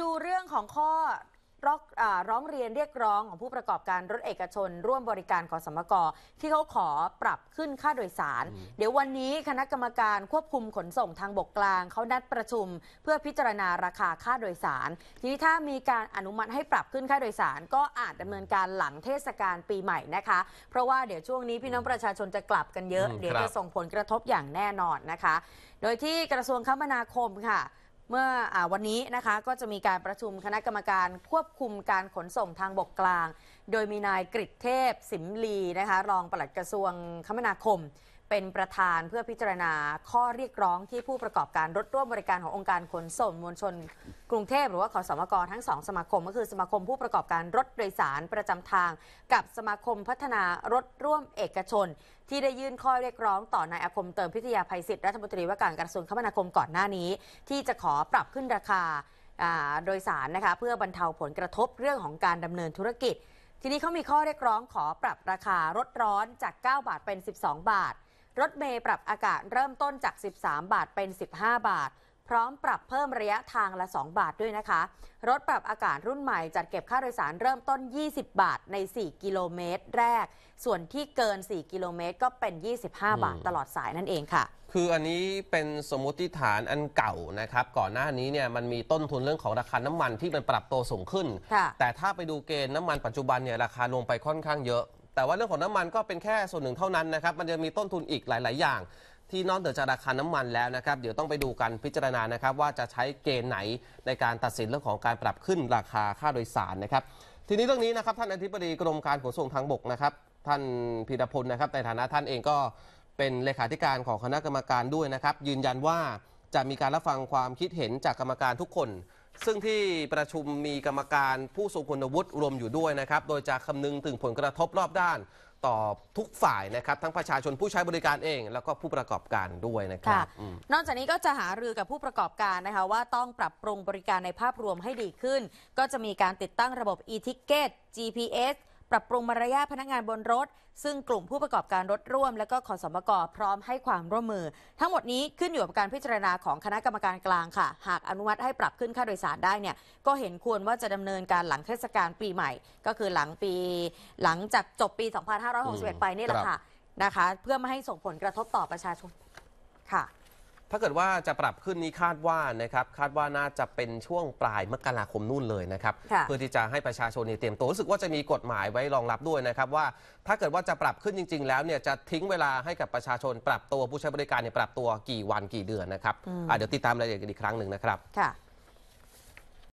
ดูเรื่องของข้อร้องเรียนเรียกร้องของผู้ประกอบการรถเอกชน ร่วมบริการขอสมกที่เขาขอปรับขึ้นค่าโดยสาร เดี๋ยววันนี้คณะกรรมการควบคุมขนส่งทางบกกลางเขานัดประชุม เพื่อพิจารณาราคาค่าโดยสาร ทีนี้ถ้ามีการอนุมัติให้ปรับขึ้นค่าโดยสาร ก็อาจดำเนินการหลังเทศกาลปีใหม่นะคะ เพราะว่าเดี๋ยวช่วงนี้พี่น้องประชาชนจะกลับกันเยอะเดี๋ยวจะส่งผลกระทบอย่างแน่นอนนะคะ โดยที่กระทรวงคมนาคมค่ะเมื่ออวันนี้นะคะก็จะมีการประชุมคณะกรรมการควบคุมการขนส่งทางบกกลาง โดยมีนายกริเทพสิมลีนะคะ รองปลัดกระทรวงคมนาคมเป็นประธานเพื่อพิจารณาข้อเรียกร้องที่ผู้ประกอบการรถร่วมบริการขององค์การขนส่ง มวลชนกรุงเทพหรือว่าขอสมกทั้งสองสมาคม ก็คือสมาคมผู้ประกอบการรถโดยสารประจำทางกับสมาคมพัฒนารถร่วมเอกชน ที่ได้ยื่นข้อเรียกร้องต่อนายอาคมเติมพิทยาภัยศิษย์รัฐมนตรีว่าการกระทรวงคมนาคมก่อนหน้านี้ ที่จะขอปรับขึ้นราคาโดยสารนะคะเพื่อบรรเทาผลกระทบเรื่องของการดำเนินธุรกิจ ทีนี้เขามีข้อเรียกร้องขอปรับราคารถร้อนจาก 9 บาทเป็น 12 บาทรถเมย์ปรับอากาศเริ่มต้นจาก 13 บาทเป็น 15 บาท พร้อมปรับเพิ่มระยะทางละ 2 บาทด้วยนะคะ รถปรับอากาศรุ่นใหม่จัดเก็บค่าโดยสารเริ่มต้น 20 บาทใน 4 กิโลเมตรแรก ส่วนที่เกิน 4 กิโลเมตรก็เป็น 25 บาทตลอดสายนั่นเองค่ะ คืออันนี้เป็นสมมติฐานอันเก่านะครับ ก่อนหน้านี้เนี่ยมันมีต้นทุนเรื่องของราคาน้ำมันที่มันปรับตัวสูงขึ้น แต่ถ้าไปดูเกณฑ์น้ำมันปัจจุบันเนี่ยราคาลงไปค่อนข้างเยอะแต่ว่าเรื่องของน้ำมันก็เป็นแค่ส่วนหนึ่งเท่านั้นนะครับมันจะมีต้นทุนอีกหลายๆอย่างที่นอกเหนือจากราคาน้ำมันแล้วนะครับ เดี๋ยวต้องไปดูกันพิจารณานะครับว่าจะใช้เกณฑ์ไหนในการตัดสินเรื่องของการปรับขึ้นราคาค่าโดยสารนะครับ ทีนี้เรื่องนี้นะครับ ท่านอธิบดีกรมการขนส่งทางบกนะครับท่านพีรพลนะครับในฐานะท่านเองก็เป็นเลขาธิการของคณะกรรมการด้วยนะครับยืนยันว่าจะมีการรับฟังความคิดเห็นจากกรรมการทุกคนซึ่งที่ประชุมมีกรรมการผู้ทรงคุณวุฒิรวมอยู่ด้วยนะครับ โดยจะคำนึงถึงผลกระทบรอบด้านต่อทุกฝ่ายนะครับ ทั้งประชาชนผู้ใช้บริการเอง แล้วก็ผู้ประกอบการด้วยนะครับนอกจากนี้ก็จะหารือกับผู้ประกอบการนะคะว่าต้องปรับปรุงบริการในภาพรวมให้ดีขึ้น ก็จะมีการติดตั้งระบบ e-ticket GPS ปรับปรุงมารยาทพนักงานบนรถ ซึ่งกลุ่มผู้ประกอบการรถร่วม และก็ขอสมกพร้อมให้ความร่วมมือ ทั้งหมดนี้ขึ้นอยู่กับการพิจารณาของคณะกรรมการกลางค่ะ หากอนุมัติให้ปรับขึ้นค่าโดยสารได้เนี่ย ก็เห็นควรว่าจะดำเนินการหลังเทศกาลปีใหม่ ก็คือหลังปี หลังจากจบปี 2561 ไปนี่แหละค่ะนะคะ เพื่อไม่ให้ส่งผลกระทบต่อประชาชนค่ะถ้าเกิดว่าจะปรับขึ้นนี้ คาดว่านะครับคาดว่าน่าจะเป็นช่วงปลายมกราคมนู่นเลยนะครับเพื่อที่จะให้ประชาชนเตรียมตัวรู้สึกว่าจะมีกฎหมายไว้รองรับด้วยนะครับว่าถ้าเกิดว่าจะปรับขึ้นจริงๆแล้วเนี่ยจะทิ้งเวลาให้กับประชาชนปรับตัวผู้ใช้บริการเนี่ยปรับตัวกี่วันกี่เดือนนะครับเดี๋ยวติดตามรายละเอียดกันอีกครั้งหนึ่งนะครับ